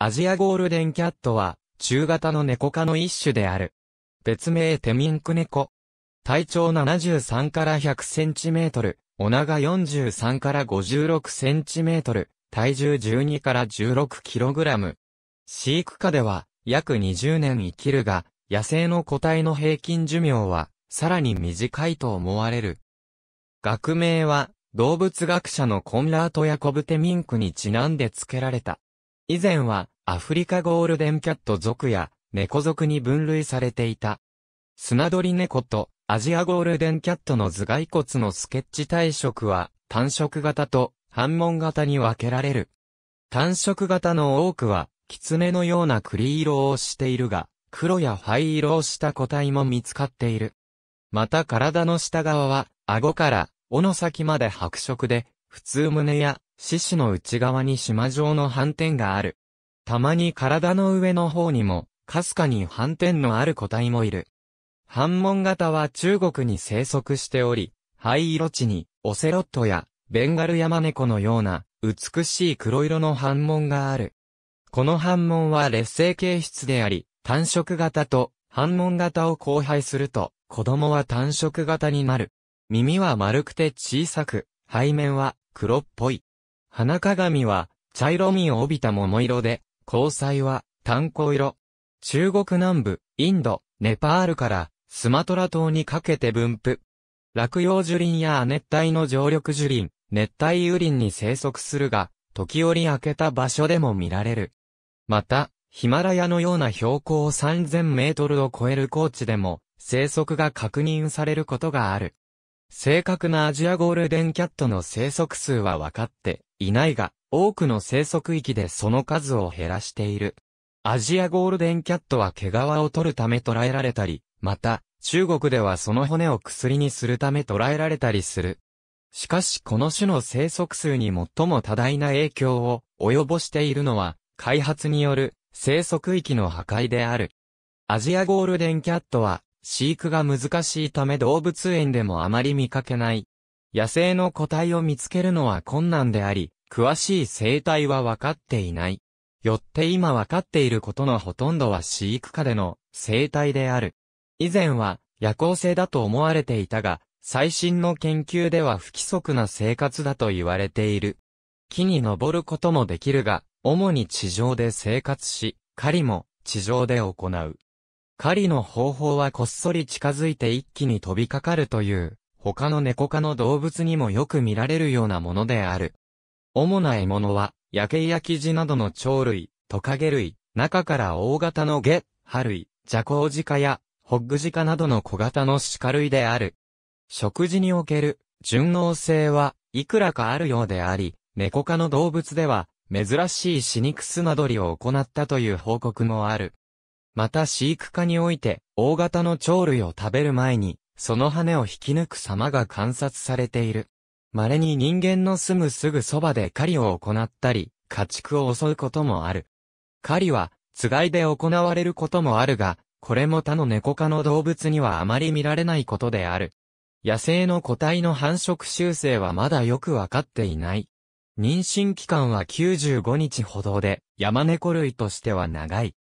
アジアゴールデンキャットは、中型の猫科の一種である。別名テミンク猫。体長73から100センチメートル、お長43から56センチメートル、体重12から16キログラム。飼育下では、約20年生きるが、野生の個体の平均寿命は、さらに短いと思われる。学名は、動物学者のコンラート・ヤコブ・テミンクにちなんで付けられた。以前は、アフリカゴールデンキャット族や猫族に分類されていた。スナドリ猫とアジアゴールデンキャットの頭蓋骨のスケッチ体色は単色型と反紋型に分けられる。単色型の多くは、狐のような栗色をしているが、黒や灰色をした個体も見つかっている。また体の下側は、顎から、尾の先まで白色で、普通胸や、四肢の内側に縞状の斑点がある。たまに体の上の方にも、かすかに斑点のある個体もいる。斑紋型は中国に生息しており、灰色地に、オセロットや、ベンガルヤマネコのような、美しい黒色の斑紋がある。この斑紋は劣勢形質であり、単色型と斑紋型を交配すると、子供は単色型になる。耳は丸くて小さく、背面は黒っぽい。花鏡は茶色みを帯びた桃色で、交際は、炭鉱色。中国南部、インド、ネパールから、スマトラ島にかけて分布。落葉樹林や亜熱帯の常緑樹林、熱帯雨林に生息するが、時折開けた場所でも見られる。また、ヒマラヤのような標高3000メートルを超える高地でも、生息が確認されることがある。正確なアジアゴールデンキャットの生息数は分かっていないが、多くの生息域でその数を減らしている。アジアゴールデンキャットは毛皮を取るため捕らえられたり、また、中国ではその骨を薬にするため捕らえられたりする。しかしこの種の生息数に最も多大な影響を及ぼしているのは、開発による生息域の破壊である。アジアゴールデンキャットは、飼育が難しいため動物園でもあまり見かけない。野生の個体を見つけるのは困難であり、詳しい生態は分かっていない。よって今分かっていることのほとんどは飼育下での生態である。以前は夜行性だと思われていたが、最新の研究では不規則な生活だと言われている。木に登ることもできるが、主に地上で生活し、狩りも地上で行う。狩りの方法はこっそり近づいて一気に飛びかかるという、他の猫科の動物にもよく見られるようなものである。主な獲物は、焼け焼き地などの鳥類、トカゲ類、中から大型のゲ、ハ類、ジャコウジカや、ホッグジカなどの小型の鹿類である。食事における順応性はいくらかあるようであり、猫科の動物では珍しいシニクスなどりを行ったという報告もある。また飼育科において大型の鳥類を食べる前にその羽を引き抜く様が観察されている。稀に人間の住むすぐそばで狩りを行ったり、家畜を襲うこともある。狩りは、つがいで行われることもあるが、これも他の猫科の動物にはあまり見られないことである。野生の個体の繁殖習性はまだよくわかっていない。妊娠期間は95日ほどで、山猫類としては長い。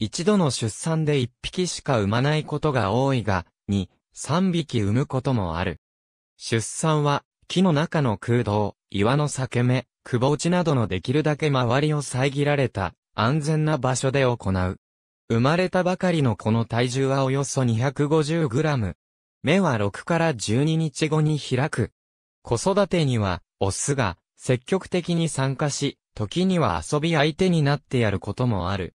一度の出産で一匹しか産まないことが多いが、2、3匹産むこともある。出産は木の中の空洞、岩の裂け目、くぼ地などのできるだけ周りを遮られた、安全な場所で行う。生まれたばかりの子の体重はおよそ 250g。目は6から12日後に開く。子育てには、オスが積極的に参加し、時には遊び相手になってやることもある。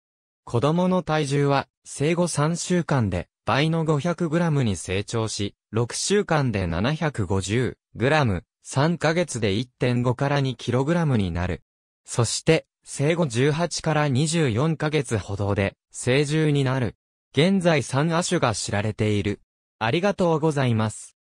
子供の体重は、生後3週間で倍の 500g に成長し、6週間で 750g、3ヶ月で1.5から 2kg になる。そして、生後18から24ヶ月ほどで、成獣になる。現在3亜種が知られている。ありがとうございます。